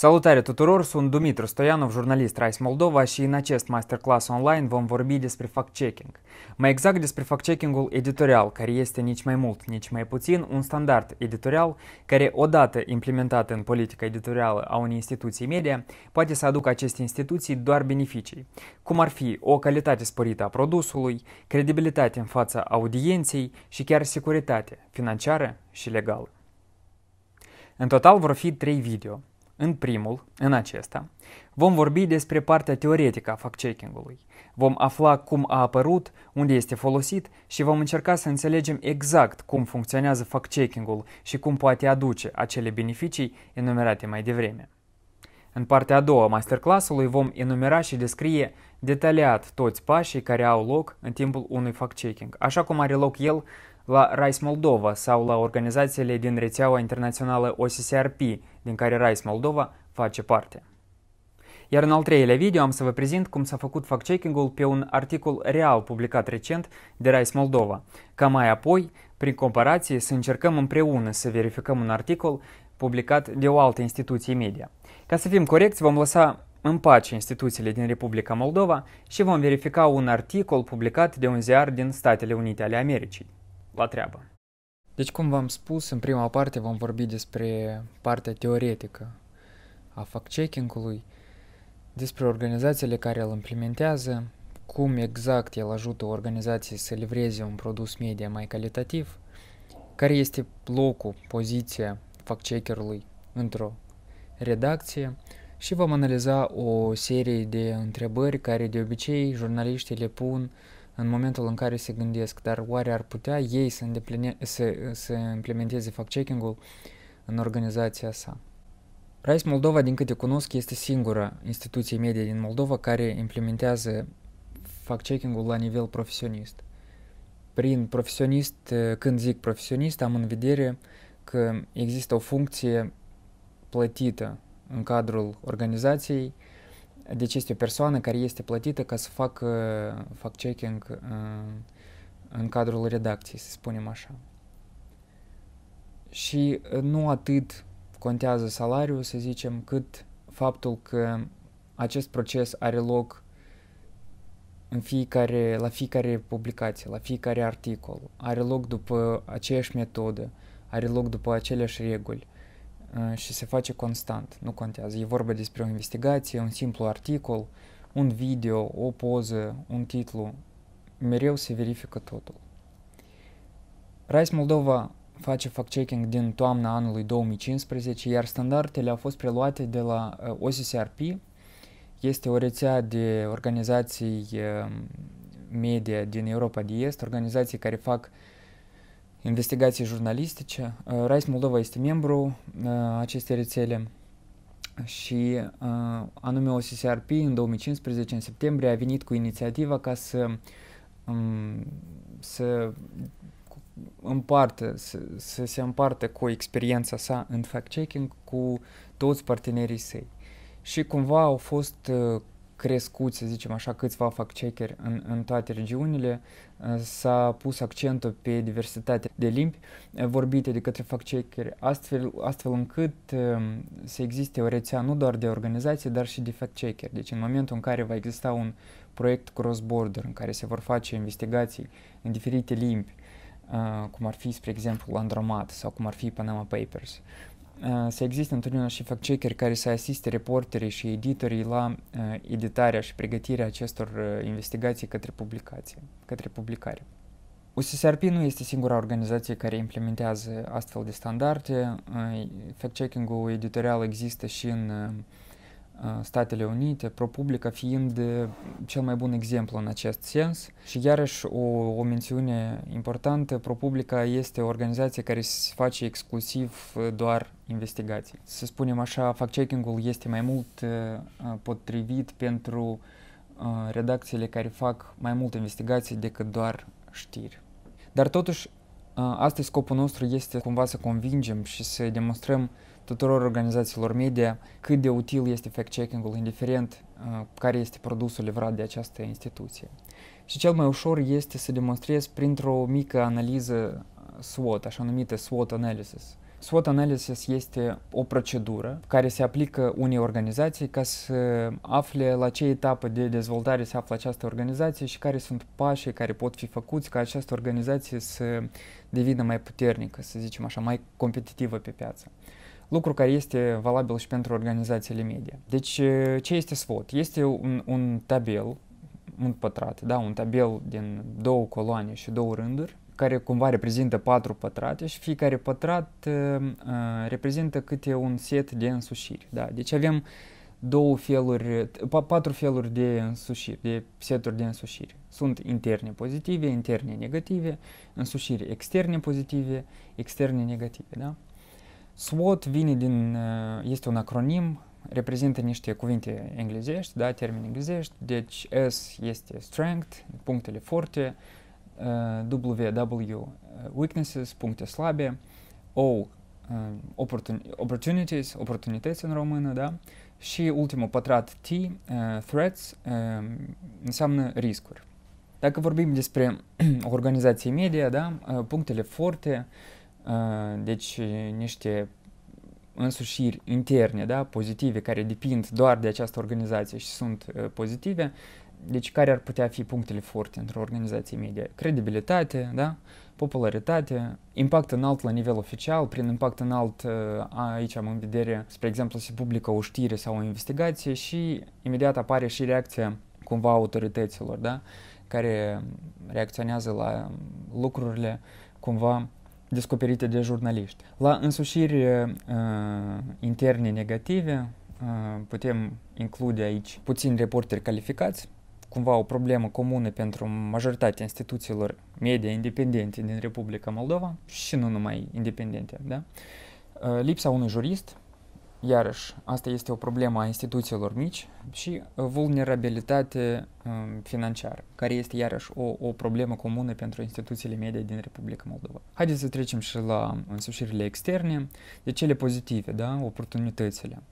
Salutare tuturor, sunt Dumitru Stoianov, jurnalist Rise Moldova și în acest masterclass online vom vorbi despre fact-checking. Mai exact despre fact-checking-ul editorial, care este nici mai mult, nici mai puțin un standard editorial care, odată implementat în politica editorială a unei instituții media, poate să aducă aceste instituții doar beneficii, cum ar fi o calitate sporită a produsului, credibilitate în fața audienței și chiar securitate financiară și legală. În total vor fi trei video. În primul, în acesta, vom vorbi despre partea teoretică a fact-checking-ului. Vom afla cum a apărut, unde este folosit și vom încerca să înțelegem exact cum funcționează fact-checking-ul și cum poate aduce acele beneficii enumerate mai devreme. În partea a doua masterclassului vom enumera și descrie detaliat toți pașii care au loc în timpul unui fact-checking, așa cum are loc el la Rice Moldova sau la organizațiile din rețeaua internațională OCCRP, din care Rice Moldova face parte. Iar în al treilea video am să vă prezint cum s-a făcut fact-checking-ul pe un articol real publicat recent de Rice Moldova. Ca mai apoi, prin comparație, să încercăm împreună să verificăm un articol publicat de o altă instituție media. Ca să fim corecți, vom lăsa în pace instituțiile din Republica Moldova și vom verifica un articol publicat de un ziar din Statele Unite ale Americii la treabă. Deci, cum v-am spus, în prima parte vom vorbi despre partea teoretică a fact-checking-ului, despre organizațiile care îl implementează, cum exact el ajută organizații să livreze un produs media mai calitativ, care este locul, poziția fact-checkerului într-o redacție și vom analiza o serie de întrebări care de obicei jurnaliștii le pun uh, în momentul în care se gândesc, dar oare ar putea ei să, îndepline, să, să implementeze fact-checking-ul în organizația sa? Rice Moldova, din câte cunosc, este singura instituție medie din Moldova care implementează fact-checking-ul la nivel profesionist. Prin profesionist, când zic profesionist, am în vedere că există o funcție plătită în cadrul organizației deci este o persoană care este plătită ca să facă uh, fact-checking uh, în cadrul redacției, să spunem așa. Și uh, nu atât contează salariul, să zicem, cât faptul că acest proces are loc în fiecare, la fiecare publicație, la fiecare articol, are loc după aceeași metodă, are loc după aceleași reguli – Э, și se face constant, nu contează. E vorba despre o investigație, un simplu articol, un video, o poză, un titlu. Mereu se verifică totul. Rice Moldova face fact-checking din toamna anului 2015, iar standardele au fost preluate de la uh, OCCRP. Este o rețea de organizații uh, media din Europa de Est, organizații care fac uh, investigații jurnalistice. Uh, Rice Moldova este membru uh, acestei rețele și uh, anume OSSRP în 2015, în septembrie, a venit cu inițiativa ca să, um, să împartă, să, să se împartă cu experiența sa în fact-checking cu toți partenerii săi. Și cumva au fost crescuți, să zicem așa, câțiva fact-checkeri în, în toate regiunile, uh, s-a pus accentul pe diversitatea de limbi uh, vorbite de către fact-checkeri, astfel, astfel încât uh, să existe o rețea nu doar de organizații, dar și de fact-checkeri. Deci în momentul în care va exista un proiect cross-border în care se vor face investigații în diferite limbi, cum ar fi, spre exemplu, Andromat sau cum ar fi Panama Papers, Eh, să existe întotdeauna și fact checkeri care să asiste reporterii și editorii la eh, editarea și pregătirea acestor eh, investigații către publicație, către publicare. USSRP nu este singura organizație care implementează astfel de standarde. Fact-checking-ul editorial există și în Statele Unite, ProPublica fiind cel mai bun exemplu în acest sens. Și iarăși o, o mențiune importantă, ProPublica este o organizație care se face exclusiv doar investigații. Să spunem așa, fact-checking-ul este mai mult potrivit pentru redacțiile care fac mai mult investigații decât doar știri. Dar totuși, astăzi scopul nostru este cumva să convingem și să demonstrăm tuturor organizațiilor media cât de util este fact-checking-ul, indiferent uh, care este produsul livrat de această instituție. Și cel mai ușor este să demonstrezi printr-o mică analiză uh, SWOT, așa numită SWOT analysis. SWOT analysis este o procedură care se aplică unei organizații ca să afle la ce etapă de dezvoltare se află această organizație și care sunt pașii care pot fi făcuți ca această organizație să devină mai puternică, să zicem așa, mai competitivă pe piață lucru care este valabil și pentru organizațiile media. Deci, ce este SWOT? Este un, un tabel, un pătrat, da, un tabel din două coloane și două rânduri, care cumva reprezintă patru pătrate și fiecare pătrat uh, reprezintă câte un set de însușiri. Da? Deci avem două feluri, patru feluri de însușiri, de seturi de însușiri. Sunt interne pozitive, interne negative, însușiri externe pozitive, externe negative. Da? SWOT vine din, este un acronim, reprezintă niște cuvinte englezești, da, termeni englezești, deci S este strength, punctele forte, W э, э, weaknesses, puncte slabe, O opportunities, oportunități în română, da, și ultimul pătrat T, э, threats, înseamnă riscuri. Dacă vorbim despre organizații media, da, punctele forte, uh, deci niște însușiri interne, da, pozitive, care depind doar de această organizație și sunt uh, pozitive, deci care ar putea fi punctele forte într-o organizație media? Credibilitate, da? popularitate, impact înalt la nivel oficial, prin impact înalt uh, aici am în vedere, spre exemplu, se publică o știre sau o investigație și imediat apare și reacția cumva autorităților, da? care reacționează la lucrurile cumva descoperite de jurnaliști. La însușiri uh, interne negative uh, putem include aici puțini reporteri calificați, cumva o problemă comună pentru majoritatea instituțiilor media independente din Republica Moldova și nu numai independente, da? Uh, lipsa unui jurist, Iarăși, asta este o problemă a instituțiilor mici și vulnerabilitate um, financiară, care este iarăși o, o problemă comună pentru instituțiile medie din Republica Moldova. Haideți să trecem și la însușirile externe, de cele pozitive, da? oportunitățile.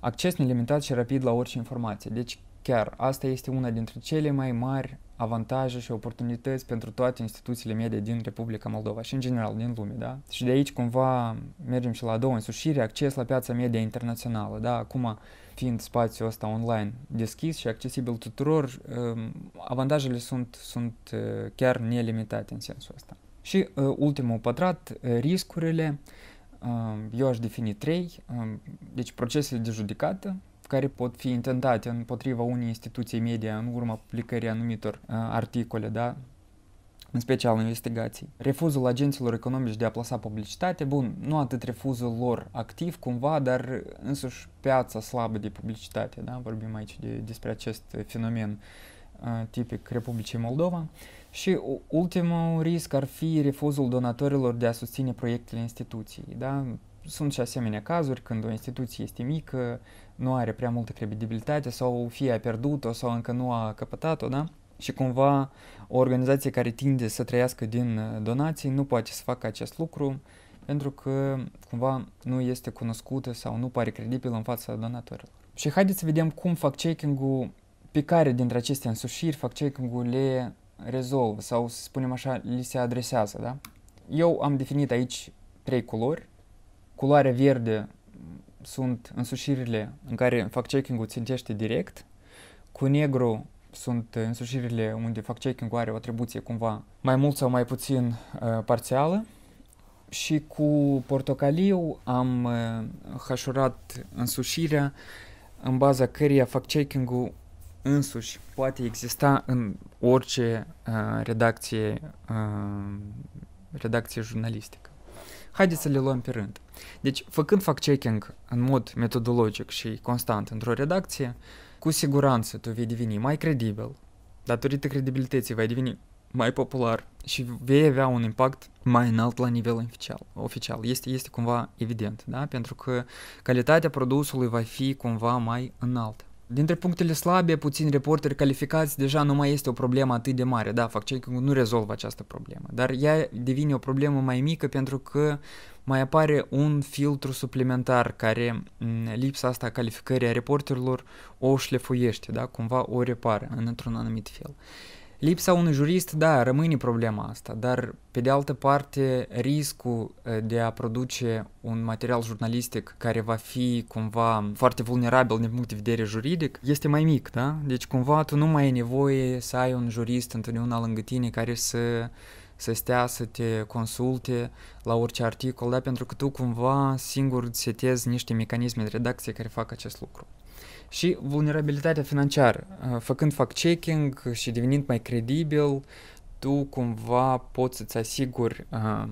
Acces nelimitat și rapid la orice informație. Deci Chiar, asta este una dintre cele mai mari avantaje și oportunități pentru toate instituțiile media din Republica Moldova și în general din lume, da? Și de aici cumva mergem și la a doua însușire, acces la piața media internațională, da? Acum fiind spațiul ăsta online deschis și accesibil tuturor, um, avantajele sunt, sunt uh, chiar nelimitate în sensul ăsta. Și uh, ultimul pătrat, uh, riscurile, um, eu aș defini trei, um, deci procesele de judecată, care pot fi intentate împotriva unei instituții media în urma publicării anumitor uh, articole, da? în special investigații. Refuzul agenților economici de a plasa publicitate, bun, nu atât refuzul lor activ cumva, dar însuși piața slabă de publicitate, da? vorbim aici de, despre acest fenomen uh, tipic Republicii Moldova. Și ultimul risc ar fi refuzul donatorilor de a susține proiectele instituției. Da? Sunt și asemenea cazuri când o instituție este mică, nu are prea multă credibilitate sau fie a pierdut-o sau încă nu a căpătat-o, da? Și cumva o organizație care tinde să trăiască din uh, donații nu poate să facă acest lucru pentru că cumva nu este cunoscută sau nu pare credibilă în fața donatorilor. Și haideți să vedem cum fac checking ul pe care dintre aceste însușiri fac checking ul le rezolvă sau, să spunem așa, li se adresează, da? Eu am definit aici trei culori. Culoarea verde sunt însușirile în care fact-checking-ul țintește direct, cu negru sunt însușirile unde fact-checking-ul are o atribuție cumva mai mult sau mai puțin uh, parțială și cu portocaliu am uh, hașurat însușirea în baza căreia fact-checking-ul însuși poate exista în orice uh, redacție, uh, redacție jurnalistică. Haideți să le luăm pe rând. Deci, făcând fact-checking în mod metodologic și constant într-o redacție, cu siguranță tu vei deveni mai credibil. Datorită credibilității vei deveni mai popular și vei avea un impact mai înalt la nivel oficial. oficial. Este, este cumva evident, da? pentru că calitatea produsului va fi cumva mai înaltă. Dintre punctele slabe, puțini reporteri calificați deja nu mai este o problemă atât de mare. Da, fac cei că nu rezolvă această problemă, dar ea devine o problemă mai mică pentru că mai apare un filtru suplimentar care lipsa asta a calificării a reporterilor o șlefuiește, da, cumva o repară într-un anumit fel. Uh, Lipsa unui jurist, da, rămâne problema asta, dar pe de altă parte riscul de a produce un material jurnalistic care va fi cumva foarte vulnerabil din punct de vedere juridic este mai mic, da? Deci cumva tu nu mai ai nevoie să ai un jurist întotdeauna lângă tine care să să stea să te consulte la orice articol, da? pentru că tu cumva singur setezi niște mecanisme de redacție care fac acest lucru și vulnerabilitatea financiară. Uh, făcând fact-checking și devenind mai credibil, tu cumva poți să-ți asiguri uh,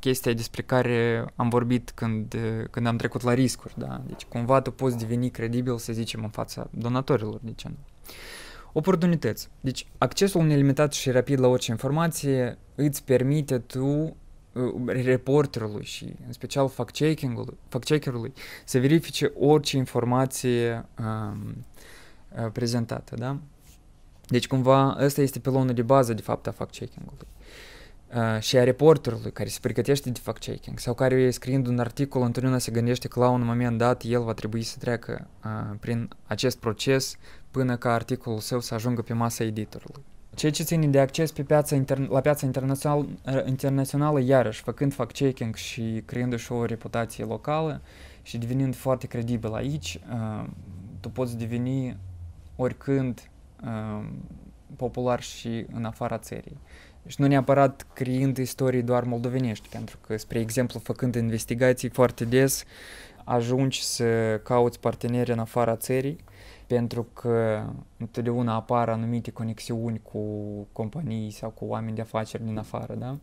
chestia despre care am vorbit când, uh, când am trecut la riscuri, da? Deci cumva tu poți deveni credibil, să zicem, în fața donatorilor, de ce nu? Oportunități. Deci accesul nelimitat și rapid la orice informație îți permite tu reporterului э, și în special fact checking fact să verifice orice informație um, prezentată, da? Deci cumva ăsta este pilonul de bază de fapt a fact-checking-ului uh, și a reporterului care se pregătește de fact-checking sau care scriind un articol întotdeauna se gândește că la un moment dat el va trebui să treacă uh, prin acest proces până ca articolul său să ajungă pe masa editorului. Ceea ce ține de acces pe piața inter- la piața internațional- internațională, iarăși, făcând fact-checking și creându-și o reputație locală și devenind foarte credibil aici, uh, tu poți deveni oricând uh, popular și în afara țării. Și nu neapărat creând istorii doar moldovenești, pentru că, spre exemplu, făcând investigații foarte des, ajungi să cauți parteneri în afara țării pentru că întotdeauna apar anumite conexiuni cu companii sau cu oameni de afaceri din afară, da?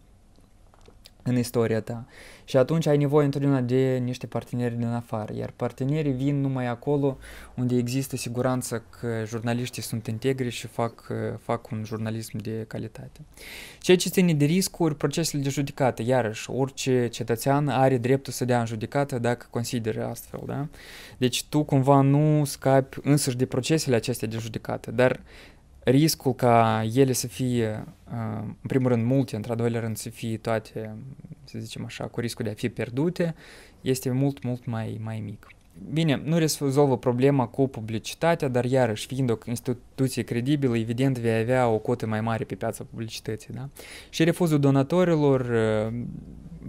în istoria ta. Și atunci ai nevoie întotdeauna de niște parteneri din afară, iar partenerii vin numai acolo unde există siguranță că jurnaliștii sunt integri și fac, fac un jurnalism de calitate. Ceea ce ține de riscuri, procesele de judecată, iarăși, orice cetățean are dreptul să dea în judecată dacă consideră astfel, da? Deci tu cumva nu scapi însăși de procesele acestea de judecată, dar riscul ca ele să fie, în primul rând, multe, într-al doilea rând, să fie toate, să zicem așa, cu riscul de a fi pierdute, este mult, mult mai, mai mic. Bine, nu rezolvă problema cu publicitatea, dar iarăși, fiind o instituție credibilă, evident vei avea o cotă mai mare pe piața publicității. Da? Și refuzul donatorilor,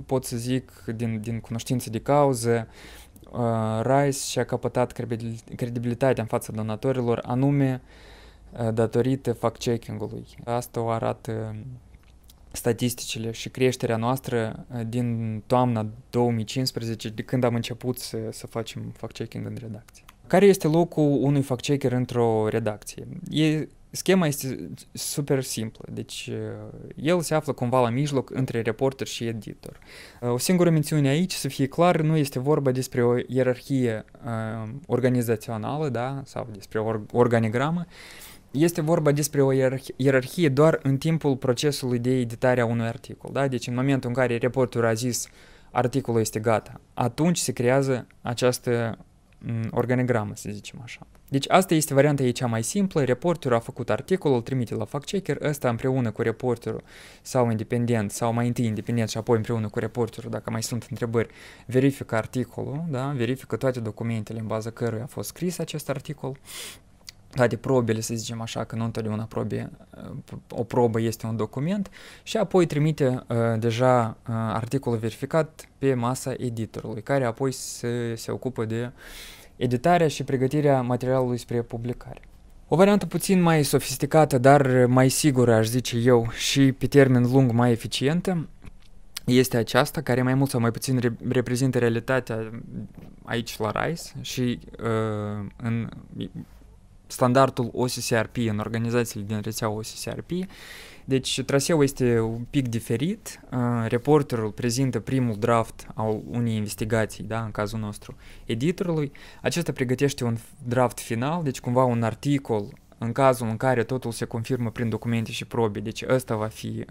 pot să zic, din, din cunoștință de cauză, Rice și-a căpătat credibilitatea în fața donatorilor, anume Э, datorită fact-checking-ului. Asta o arată statisticile și creșterea noastră э, din toamna 2015, de când am început să, să facem fact-checking în redacție. Care este locul unui fact-checker într-o redacție? E, schema este super simplă, deci ă, el se află cumva la mijloc între reporter și editor. Ă, o singură mențiune aici, să fie clar, nu este vorba despre o ierarhie uh, organizațională da? sau despre o organigramă, uh, este vorba despre o ierarhie doar în timpul procesului de editare a unui articol. Da? Deci în momentul în care reporterul a zis articolul este gata, atunci se creează această organigramă, să zicem așa. Deci asta este varianta ei cea mai simplă, reporterul a făcut articolul, îl trimite la fact-checker, ăsta împreună cu reporterul sau independent, sau mai întâi independent și apoi împreună cu reporterul, dacă mai sunt întrebări, verifică articolul, da? verifică toate documentele în baza căruia a fost scris acest articol toate probele, să zicem așa, că nu întotdeauna probe, o probă este un document și apoi trimite uh, deja uh, articolul verificat pe masa editorului, care apoi se, se ocupă de editarea și pregătirea materialului spre publicare. O variantă puțin mai sofisticată, dar mai sigură, aș zice eu, și pe termen lung mai eficientă, este aceasta, care mai mult sau mai puțin re- reprezintă realitatea aici la RISE și uh, în standardul OSCRP, în organizațiile din rețeaua OSCRP. Deci traseul este un pic diferit, reporterul prezintă primul draft al unei investigații, da, în cazul nostru, editorului. Acesta pregătește un draft final, deci cumva un articol în cazul în care totul se confirmă prin documente și probe, deci asta va fi,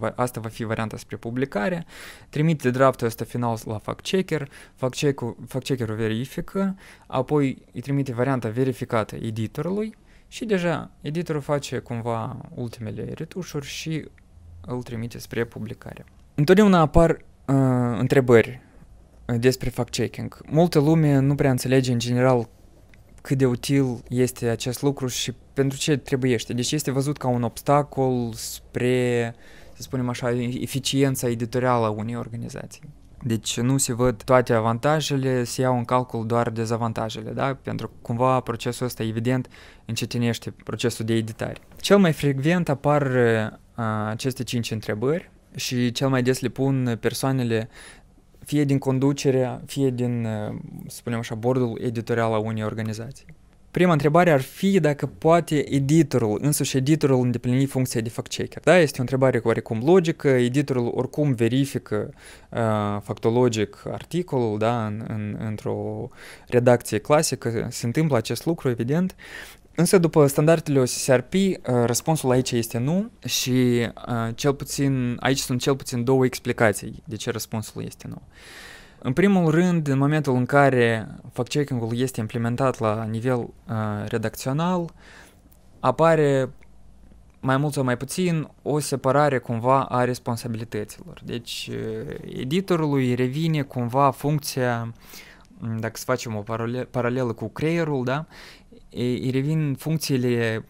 uh, asta va fi varianta spre publicare, trimite draftul ăsta final la fact-checker, fact-check-ul, fact-checker-ul verifică, apoi îi trimite varianta verificată editorului și deja editorul face cumva ultimele retușuri și îl trimite spre publicare. Întotdeauna apar uh, întrebări uh, despre fact-checking. Multă lume nu prea înțelege în general cât de util este acest lucru și pentru ce trebuiește. Deci este văzut ca un obstacol spre, să spunem așa, eficiența editorială a unei organizații. Deci nu se văd toate avantajele, se iau în calcul doar dezavantajele, da? Pentru că cumva procesul ăsta evident încetinește procesul de editare. Cel mai frecvent apar uh, aceste cinci întrebări și cel mai des le pun persoanele fie din conducerea, fie din, uh, să spunem așa, bordul editorial a unei organizații. Prima întrebare ar fi dacă poate editorul, însuși editorul îndeplini funcția de fact-checker. Da, este o întrebare oarecum logică, editorul oricum verifică uh, factologic articolul, da, în, în, într-o redacție clasică se întâmplă acest lucru, evident, Însă, după standardele OSSRP, uh, răspunsul aici este nu și uh, cel puțin, aici sunt cel puțin două explicații de ce răspunsul este nu. În primul rând, în momentul în care fact checking-ul este implementat la nivel uh, redacțional, apare mai mult sau mai puțin o separare cumva a responsabilităților. Deci uh, editorului revine cumva funcția, dacă să facem o paralelă cu creierul, da, îi revin funcțiile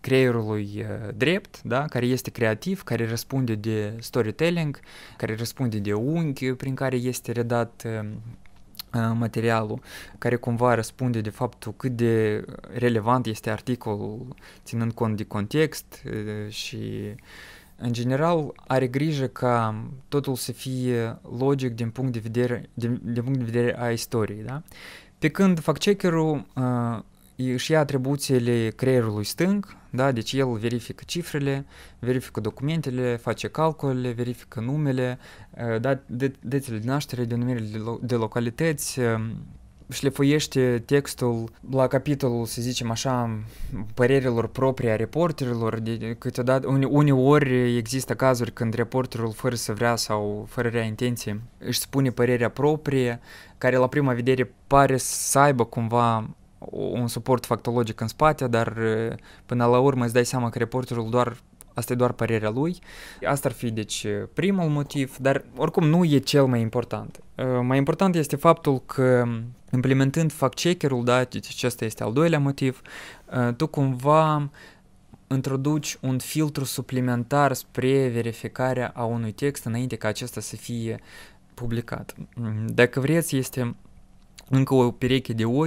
creierului drept, da, care este creativ, care răspunde de storytelling, care răspunde de unghi prin care este redat materialul, care cumva răspunde de faptul cât de relevant este articolul, ținând cont de context și în general are grijă ca totul să fie logic din punct de vedere, din, din punct de vedere a istoriei. Da? Pe când fact-checker-ul își ia atribuțiile creierului stâng, da? deci el verifică cifrele, verifică documentele, face calculele, verifică numele, ă, da? datele de naștere, denumirile de, lo- de localități, ă, șlefuiește textul la capitolul, să zicem așa, părerilor proprii a reporterilor. De, câteodată, une, uneori există cazuri când reporterul, fără să vrea sau fără rea intenție, își spune părerea proprie, care la prima vedere pare să aibă cumva un suport factologic în spate, dar până la urmă îți dai seama că reporterul doar Asta e doar părerea lui. Asta ar fi, deci, primul motiv, dar oricum nu e cel mai important. Mai important este faptul că implementând fact-checker-ul, da, deci acesta este al doilea motiv, tu cumva introduci un filtru suplimentar spre verificarea a unui text înainte ca acesta să fie publicat. Dacă vreți, este încă o pereche de ochi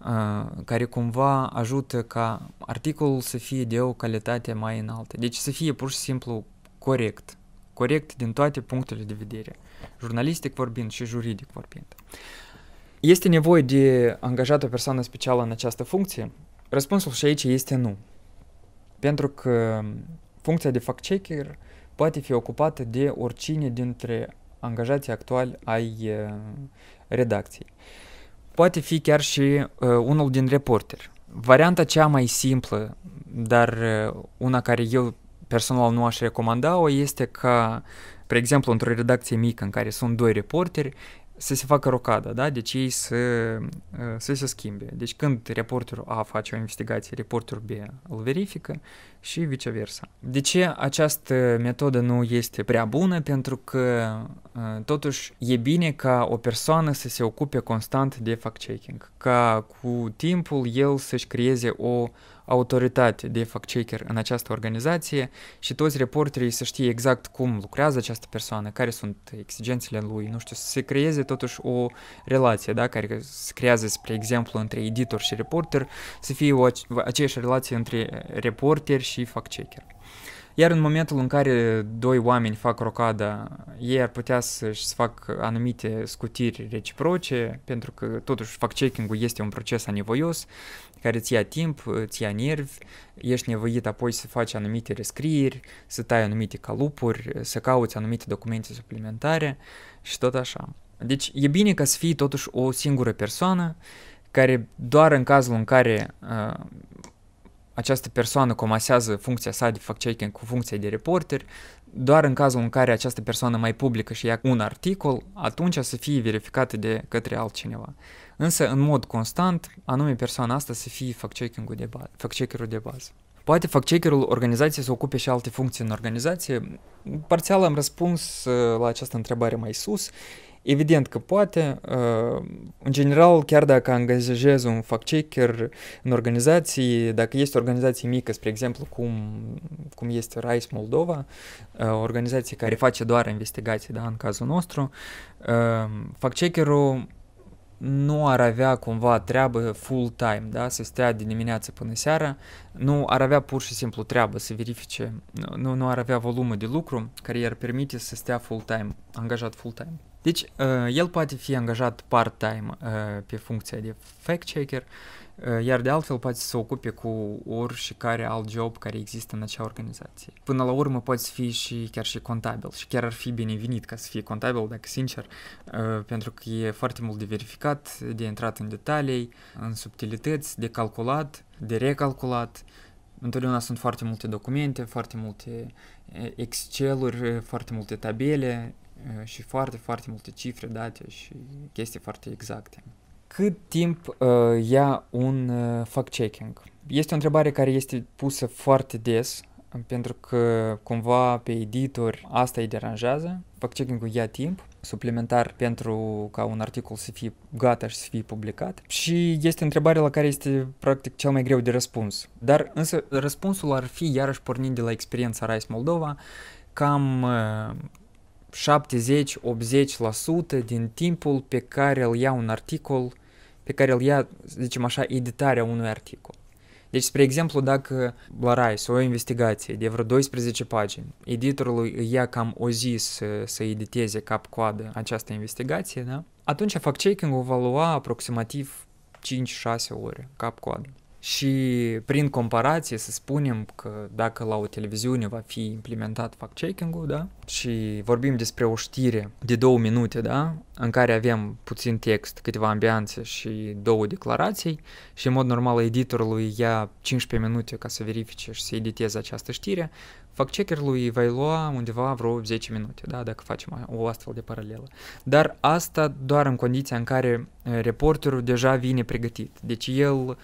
uh, care cumva ajută ca articolul să fie de o calitate mai înaltă. Deci să fie pur și simplu corect. Corect din toate punctele de vedere, jurnalistic vorbind și juridic vorbind. Este nevoie de angajat o persoană specială în această funcție? Răspunsul și aici este nu. Pentru că funcția de fact-checker poate fi ocupată de oricine dintre angajații actuali ai uh, redacției poate fi chiar și uh, unul din reporteri. Varianta cea mai simplă, dar uh, una care eu personal nu aș recomanda-o, este ca, pe exemplu, într-o redacție mică în care sunt doi reporteri, să se facă rocada, da? Deci ei să, uh, să se schimbe. Deci când reporterul A face o investigație, reporterul B îl verifică și viceversa. De ce această metodă nu este prea bună? Pentru că uh, totuși e bine ca o persoană să se ocupe constant de fact-checking, ca cu timpul el să-și creeze o uh, autoritate, de fact-checker în această organizație și toți reporterii să știe exact cum lucrează această persoană, care sunt exigențele lui, nu știu, să se creeze totuși o relație, da, care se creează, spre exemplu, între editor și reporter, să fie o, aceeași relație între reporter și fact-checker. Iar în momentul în care doi oameni fac rocada, ei ar putea să-și fac anumite scutiri reciproce, pentru că totuși fac checking ul este un proces anevoios, care ți ia timp, ți ia nervi, ești nevoit apoi să faci anumite rescrieri, să tai anumite calupuri, să cauți anumite documente suplimentare și tot așa. Deci e bine ca să fii totuși o singură persoană care doar în cazul în care uh, această persoană comasează funcția sa de fact-checking cu funcția de reporter, doar în cazul în care această persoană mai publică și ia un articol, atunci să fie verificată de către altcineva. Însă, în mod constant, anume persoana asta să fie fact-checking-ul de, ba- fact-checker-ul de bază. Poate fact-checkerul organizației să ocupe și alte funcții în organizație? Parțial am răspuns uh, la această întrebare mai sus. Evident că poate, uh, în general, chiar dacă angajezi un fact-checker în organizații, dacă este o organizație mică, spre exemplu, cum, cum este RISE Moldova, uh, o organizație care face doar investigații, da, în cazul nostru, uh, fact-checkerul nu ar avea cumva treabă full-time, da, să stea de dimineață până seara, nu ar avea pur și simplu treabă să verifice, nu, nu ar avea volumă de lucru care i-ar permite să stea full-time, angajat full-time. Deci, uh, el poate fi angajat part-time uh, pe funcția de fact-checker, uh, iar de altfel poate să se ocupe cu care alt job care există în acea organizație. Până la urmă poți fi și chiar și contabil și chiar ar fi binevenit ca să fie contabil, dacă sincer, pentru că e foarte mult de verificat, de intrat în detalii, în subtilități, de calculat, de recalculat. Întotdeauna sunt foarte multe documente, foarte multe Excel-uri, foarte multe tabele, Eh, și foarte, foarte multe cifre date și chestii foarte exacte. Cât timp uh, ia un uh, eh, fact-checking? Este o întrebare care este pusă foarte des, pentru că cumva pe editor asta îi deranjează. Fact-checking-ul ia timp suplimentar pentru ca un articol să fie gata și să fie publicat. Și este întrebarea la care este practic cel mai greu de răspuns. Dar însă răspunsul ar fi iarăși pornind de la experiența Rice Moldova, cam uh, 70-80% din timpul pe care îl ia un articol, pe care îl ia, zicem așa, editarea unui articol. Deci, spre exemplu, dacă la RISE o investigație de vreo 12 pagini, editorul îi ia cam o zi să, să editeze cap-coadă această investigație, da? atunci fact-checking-ul va lua aproximativ 5-6 ore cap-coadă. Și prin comparație să spunem că dacă la o televiziune va fi implementat fact-checking-ul, da? Și vorbim despre o știre de două minute, da? În care avem puțin text, câteva ambianțe și două declarații și în mod normal editorul ia 15 minute ca să verifice și să editeze această știre, fact checkerul îi va lua undeva vreo 10 minute, da? Dacă facem o astfel de paralelă. Dar asta doar în condiția în care eh, reporterul deja vine pregătit. Deci el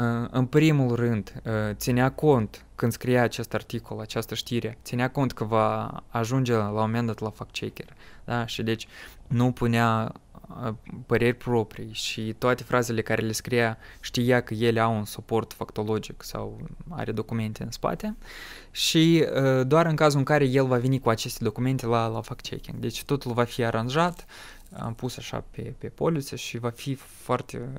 Э, în primul rând, э, ținea cont când scria acest articol, această știre, ținea cont că va ajunge la un moment dat la fact-checker. Da? Și deci nu punea ă, păreri proprii și toate frazele care le scria știa că ele au un suport factologic sau are documente în spate și ă, doar în cazul în care el va veni cu aceste documente la, la fact-checking. Deci totul va fi aranjat, am pus așa pe, pe polițe și va fi foarte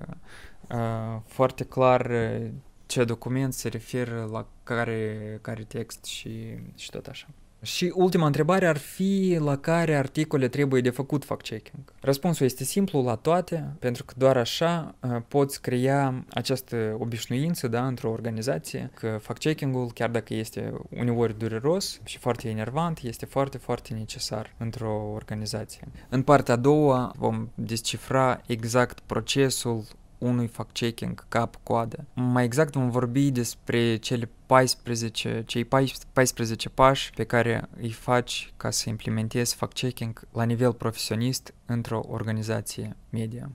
Э, foarte clar э, ce document se referă la care, care text și, și tot așa. Și ultima întrebare ar fi la care articole trebuie de făcut fact-checking. Răspunsul este simplu la toate, pentru că doar așa eh, poți crea această obișnuință da, într-o organizație că fact-checking-ul, chiar dacă este uneori dureros și foarte enervant, este foarte, foarte necesar într-o organizație. În partea a doua vom descifra exact procesul unui fact-checking cap-coadă. Mai exact vom vorbi despre cele 14, cei 14 pași pe care îi faci ca să implementezi fact-checking la nivel profesionist într-o organizație media.